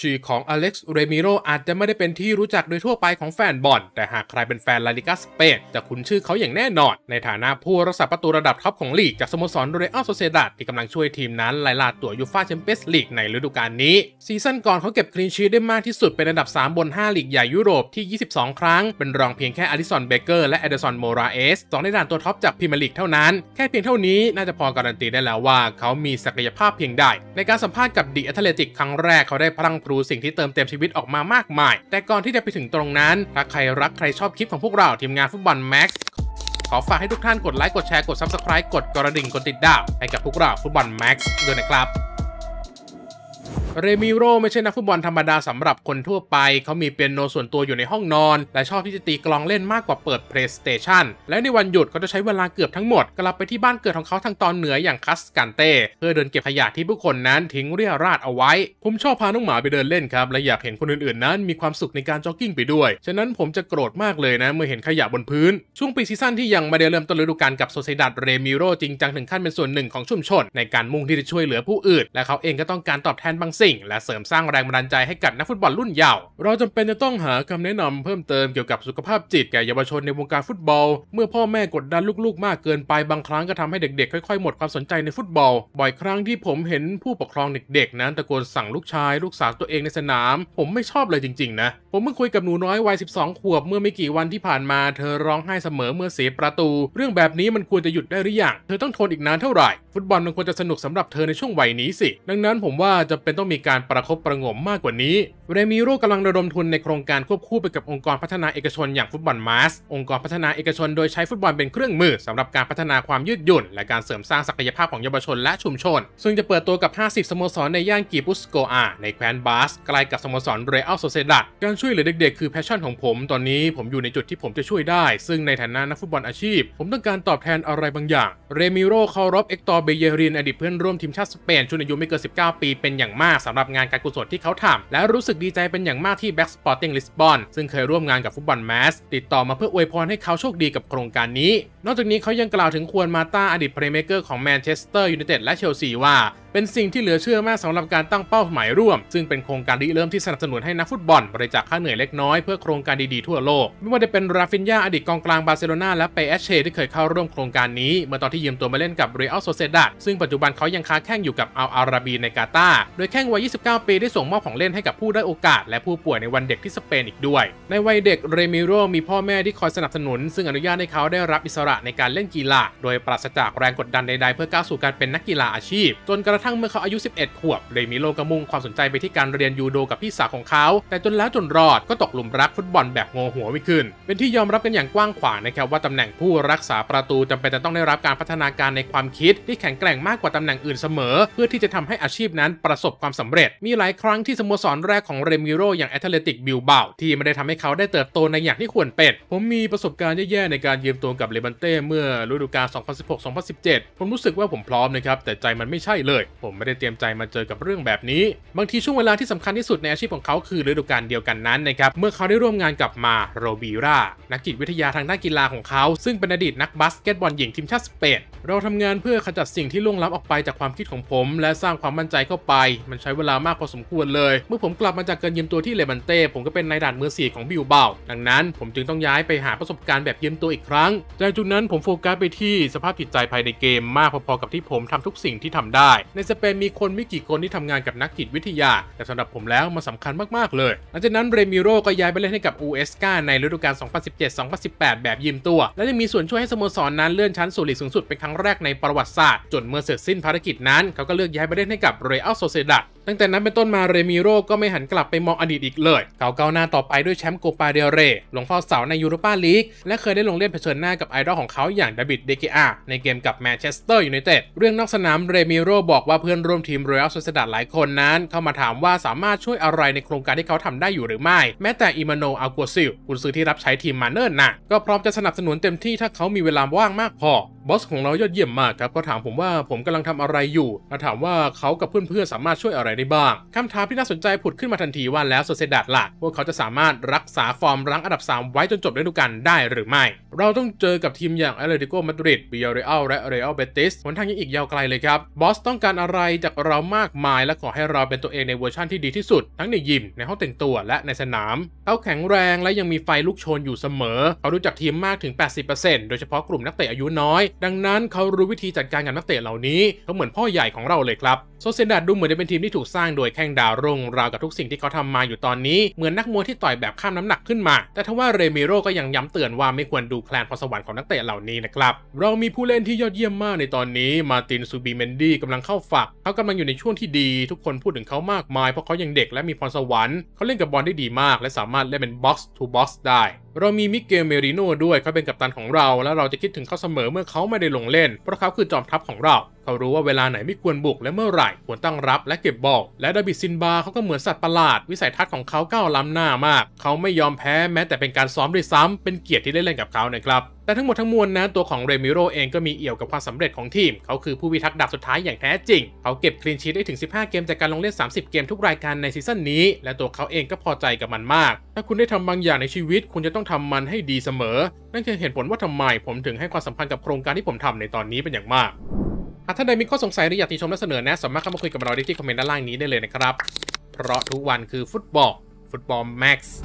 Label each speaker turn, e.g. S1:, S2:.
S1: ชื่อของอเล็กซ์ เรมิโรอาจจะไม่ได้เป็นที่รู้จักโดยทั่วไปของแฟนบอล แต่หากใครเป็นแฟนลาลิกาสเปนจะคุ้นชื่อเขาอย่างแน่นอน ในฐานะผู้รักษาประตูระดับท็อปของลีก จากสโมสรเรอัลโซเซดาที่กำลังช่วยทีมนั้นไล่ล่าตัวยูฟ่าแชมเปี้ยนส์ลีกในฤดูกาลนี้ ซีซั่นก่อนเขาเก็บคลีนชีตได้มากที่สุดเป็นอันดับ 3 บน5ลีกใหญ่ยุโรปที่ 22 ครั้ง เป็นรองเพียงแค่อลิสันเบเกอร์และเอเดอร์สันโมราเอสสองในด่านตัวท็อปจากพรีเมียร์ลีกเท่านั้น แค่เพียงเท่านี้น่าจะพอการันตีได้แล้วว่า เขามีศักยภาพเพียงใดในการสัมภาษณ์กับดีแอตเลติกครั้งแรกเขาได้พลังปลูสิ่งที่เติมเต็มชีวิตออกมามากมาย แต่ก่อนที่จะไปถึงตรงนั้น ถ้าใครรักใครชอบคลิปของพวกเราทีมงานฟุตบอลแม็กซ์ ขอฝากให้ทุกท่านกดไลค์ กดแชร์กด Subscribe กดกระดิ่งกดติดดาวให้กับพวกเราฟุตบอลแม็กซ์ด้วยนะครับเรมิโรไม่ใช่นักฟุตบอลธรรมดาสำหรับคนทั่วไป เขามีเปียโนส่วนตัวอยู่ในห้องนอน และชอบที่จะตีกลองเล่นมากกว่าเปิด PlayStation และในวันหยุดเขาจะใช้เวลาเกือบทั้งหมด กลับไปที่บ้านเกิดของเขาทางตอนเหนืออย่างคัสกันเต้ เพื่อเดินเก็บขยะที่ผู้คนนั้นทิ้งเรี่ยราดเอาไว้ ผมชอบพาน้องหมาไปเดินเล่นครับ และอยากเห็นคนอื่น ๆนั้น มีความสุขในการจ็อกกิ้งไปด้วย ฉะนั้นผมจะโกรธมากเลยนะเมื่อเห็นขยะบนพื้น ช่วงปีซีซั่นที่ยังไม่ได้เริ่มต้นฤดูกาลกับโซเซดัตเรมิโรจริงจังถึงขั้นเป็นส่วนหนึ่งของชุมชน ในการมุ่งที่จะช่วยเหลือผู้อื่น และเขาเองก็ต้องการตอบแทนบางสิ่งและเสริมสร้างแรงบันดาลใจให้กับนักฟุตบอลรุ่นเยาว์เราจำเป็นจะต้องหาคำแนะนำเพิ่มเติมเกี่ยวกับสุขภาพจิตแก่เยาวชนในวงการฟุตบอล เมื่อพ่อแม่กดดันลูกๆมากเกินไปบางครั้งก็ทำให้เด็กๆ ค่อยๆหมดความสนใจในฟุตบอล บ่อยครั้งที่ผมเห็นผู้ปกครองเด็กๆ นั้นตะโกนสั่งลูกชายลูกสาวตัวเองในสนามผมไม่ชอบเลยจริงๆนะ ผมเพิ่งคุยกับหนูน้อยวัย12ขวบเมื่อไม่กี่วันที่ผ่านมา เธอร้องไห้เสมอเมื่อเสียประตู เรื่องแบบนี้มันควรจะหยุดได้หรือยังเธอต้องทนอีกนานเท่าไหร่ ฟุตบอลมันควรจะสนุกสำหรับเธอในช่วงวัยนี้สิ ดังนั้นผมว่าจะเป็นต้ององมีการประครบประงมมากกว่านี้ เรมิโร่กำลังระดมทุนในโครงการควบคู่ไปกับองค์กรพัฒนาเอกชนอย่างฟุตบอลมาส องค์กรพัฒนาเอกชนโดยใช้ฟุตบอลเป็นเครื่องมือสำหรับการพัฒนาความยืดหยุ่น และการเสริมสร้างศักยภาพของเยาวชนและชุมชน ซึ่งจะเปิดตัวกับ 50 สโมสรในย่านกีบุสโกอาในแคว้นบาส ใกล้กับสโมสรเรอัลโซเซดัการช่วยเหลือเด็กๆคือแพชชั่นของผม ตอนนี้ ผมอยู่ในจุดที่ผมจะช่วยได้ ซึ่งในฐานะนักฟุตบอลอาชีพ ผมต้องการตอบแทนอะไรบางอย่าง เรมิโร่เคารพเอ็กตอร์เบเยรินอดีตเพื่อนร่วมทีมชาติสเปนชุดอายุไม่เกิน19ปีเป็นอย่างมากากสำหรับงานการกุศลที่เขาทำ และรู้สึกดีใจเป็นอย่างมากที่แบ็กสปอร์ติ้งลิสบอนซึ่งเคยร่วมงานกับฟุตบอลแมสติดต่อมาเพื่ออวยพรให้เขาโชคดีกับโครงการนี้ นอกจากนี้เขายังกล่าวถึงควนมาตาอดีตเพลย์เมเกอร์ของแมนเชสเตอร์ยูไนเต็ดและเชลซีว่าเป็นสิ่งที่เหลือเชื่อมากสำหรับการตั้งเป้าหมายร่วม ซึ่งเป็นโครงการริเริ่มที่สนับสนุนให้นักฟุตบอลบริจาคค่าเหนื่อยเล็กน้อยเพื่อโครงการดีๆทั่วโลก ไม่ว่าจะเป็นราฟินยาอดีตกองกลางบาร์เซโลนาและเปเอเชที่เคยเข้าร่วมโครงการนี้เมื่อตอนที่ยืมตัวมาเล่นกับเรอัลโซเซดาซึ่งปัจจุบันเขายังค้าแข่งอยู่กับอัลอาราบีในกาตาร์โดยแข้งวัย 29 ปี ได้ส่งมอบของเล่นให้กับผู้ได้โอกาส และผู้ป่วยในวันเด็กที่สเปนอีกด้วยในวัยเด็กเรมิโรมีพ่อแม่ที่คอยสนับสนุน ซึ่งอนุญาตให้เขาได้รับอิสระในการเล่นกีฬาโดยปราศจากแรงกดดันใดๆ เพื่อก้าวสู่การเป็นนักกีฬาอาชีพจนกระระทั่งเมื่อเขาอายุ 11 ขวบ เรมิโลก็มุ่งความสนใจไปที่การเรียนยูโดกับพี่สาวของเขา แต่จนแล้วจนรอด ก็ตกหลุมรักฟุตบอลแบบงอหัวไม่ขึ้น เป็นที่ยอมรับกันอย่างกว้างขวางนะครับ ว่าตำแหน่งผู้รักษาประตู จำเป็นจะต้องได้รับการพัฒนาการในความคิดที่แข็งแกร่งมากกว่าตำแหน่งอื่นเสมอ เพื่อที่จะทำให้อาชีพนั้นประสบความสำเร็จ มีหลายครั้งที่สโมสรแรกของเรมิโรอย่างแอตเลติกบิลเบาที่ไม่ได้ทำให้เขาได้เติบโตในอย่างที่ควรเป็น ผมมีประสบการณ์แย่ๆในการยืมตัวกับเลบันเต้เมื่อฤดูกาล2016-2017ผมรู้สึกว่าผมพร้อมนะครับแต่ใจมันไม่ใช่เลยผมไม่ได้เตรียมใจมาเจอกับเรื่องแบบนี้ บางทีช่วงเวลาที่สำคัญที่สุดในอาชีพของเขาคือฤดูกาลเดียวกันนั้นนะครับ เมื่อเขาได้ร่วมงานกับมาโรบีรานักจิตวิทยาทางด้านกีฬาของเขาซึ่งเป็นอดีตนักบาสเกตบอลหญิงทีมชาติสเปนเราทำงานเพื่อขจัดสิ่งที่ล่วงล้ำออกไปจากความคิดของผมและสร้างความมั่นใจเข้าไป มันใช้เวลามากพอสมควรเลย เมื่อผมกลับมาจากเกินยืมตัวที่เลบันเต้ผมก็เป็นนายด่านมือสี่ของบิวเบาดังนั้นผมจึงต้องย้ายไปหาประสบการณ์แบบยืมตัวอีกครั้งจากจุดนั้นผมโฟกัสไปที่สภาพจิตใจภายในเกมมากพอๆกับที่ผมทำทุกสิ่งที่ทำได้ในสเปนมีคนไม่กี่คนที่ทำงานกับนักจิตวิทยา แต่สำหรับผมแล้วมันสาคัญมาก ๆ เลยหลังจากนั้นเรมิโร่ก็ย้ายไปเล่นให้กับอูเอสกาในฤดูกาล 2017-2018 แบบยืมตัว และยังมีส่วนช่วยให้สโมสรนนั้นเลื่อนชั้นสู่ลีกสูงสุดเป็นครั้งแรกในประวัติศาสตร์ จนเมื่อเสร็จสิ้นภารกิจนั้น เขาก็เลือกย้ายไปเล่นให้กับเรอัลโซเซดัตั้งแต่นั้นเป็นต้นมา เรมิโร่ก็ไม่หันกลับไปมองอดีตอีกเลยเขาเก้าวหน้าต่อไปด้วยแชมป์โกปาเดเรลงเฝ้าเสาในยูโรปาลีกและเคยได้ลงเล่นเผชิญหน้ากับไอดอลของเขาอย่างดาบิดเดเกอาในเกมกับแมนเชสเตอร์ยูไนเต็ดเรื่องนอกสนามเรมิโร่บอกว่าเพื่อนร่วมทีมรอยัลโซเซดาหลายคนนั้น เข้ามาถามว่าสามารถช่วยอะไรในโครงการที่เขาทำได้อยู่หรือไม่แม้แต่อิมาโนอากัวซิลกุนซือที่รับใช้ทีมมาเนิ์นน่ะก็พร้อมจะสนับสนุนเต็มที่ถ้าเขามีเวลาว่างมากพอบอสของเรายอดเยี่ยมมากครับเขาถามผมว่าผมกำลังทำอะไรอยู่และถามว่าเขากับเพื่อนๆสามารถช่วยอะไรได้บ้าง คำถามที่น่าสนใจผุดขึ้นมาทันทีว่าแล้วโซเซดัตล่ะพวกเขาจะสามารถรักษาฟอร์มรั้งอันดับ 3 ไว้จนจบฤดูกาลได้หรือไม่ เราต้องเจอกับทีมอย่างเอเลติโกมาดริดบิโอเรอัลและเรอัลเบติสหนทางยังอีกยาวไกลเลยครับ บอสต้องการอะไรจากเรามากมาย และขอให้เราเป็นตัวเองในเวอร์ชั่นที่ดีที่สุด ทั้งในยิมในห้องแต่งตัว และในสนามเขาแข็งแรงและยังมีไฟลุกโชนอยู่เสมอเขารู้จักทีมมากถึง 80%โดยเฉพาะกลุ่มนักเตะอายุน้อยดังนั้นเขารู้วิธีจัดการกับนักเตะเหล่านี้เขาเหมือนพ่อใหญ่ของเราเลยครับโซเซนดาดูเหมือนจะเป็นทีมที่ถูกสร้างโดยแข้งดาวรุ่ง ราวกับทุกสิ่งที่เขาทำมาอยู่ตอนนี้ เหมือนนักมวยที่ต่อยแบบข้ามน้ำหนักขึ้นมา แต่ทว่าเรเมโรก็ยังย้ำเตือนว่าไม่ควรดูแคลนพรสวรรค์ของนักเตะเหล่านี้นะครับเรามีผู้เล่นที่ยอดเยี่ยมมากในตอนนี้มาตินซูบิเมนดี้กำลังเข้าฝัก เขากำลังอยู่ในช่วงที่ดีทุกคนพูดถึงเขามากมายเพราะเขายังเด็กและมีพรสวรรค์เขาเล่นกับบอลได้ดีมากและสามารถเล่นเป็นบ็อกซ์ทูบ็อกซ์ได้เรามีมิเกลเมริโน่ด้วยเขาเป็นกัปตันของเราและเราจะคิดถึงเขาเสมอเมื่อเขาไม่ได้ลงเล่น เพราะเขาคือจอมทัพของเราเขารู้ว่าเวลาไหนไม่ควรบุกและเมื่อไหร่ ควรตั้งรับและเก็บบอลและดาบิดซินบาเขาก็เหมือนสัตว์ประหลาดวิสัยทัศน์ของเขาก้าวล้ำหน้ามาก เขาไม่ยอมแพ้แม้แต่เป็นการซ้อมด้วยซ้ำเป็นเกียรติที่ได้เล่นกับเขานะครับแต่ทั้งหมดทั้งมวลนะ ตัวของเรมิโรเองก็มีเอี่ยวกับความสำเร็จของทีมเขาคือผู้วิทักษ์ดาบสุดท้ายอย่างแท้จริง เขาเก็บคลีนชีตได้ถึง 15 เกมจากการลงเล่น 30 เกมทุกรายการในซีซั่นนี้ และตัวเขาเองก็พอใจกับมันมาก ถ้าคุณได้ทำบางอย่างในชีวิตคุณจะต้องทำมันให้ดีเสมอ นั่นคือเหตุผลว่าทำไมผมถึงให้ความสำคัญกับโครงการที่ผมทำในตอนนี้เป็นอย่างมากหากท่านใดมีข้อสงสัยหรืออยากติชมและเสนอแนะสามารถเข้ามาคุยกับเราได้ที่คอมเมนต์ด้านล่างนี้ได้เลยนะครับ เพราะทุกวันคือฟุตบอลฟุตบอลแม็กซ์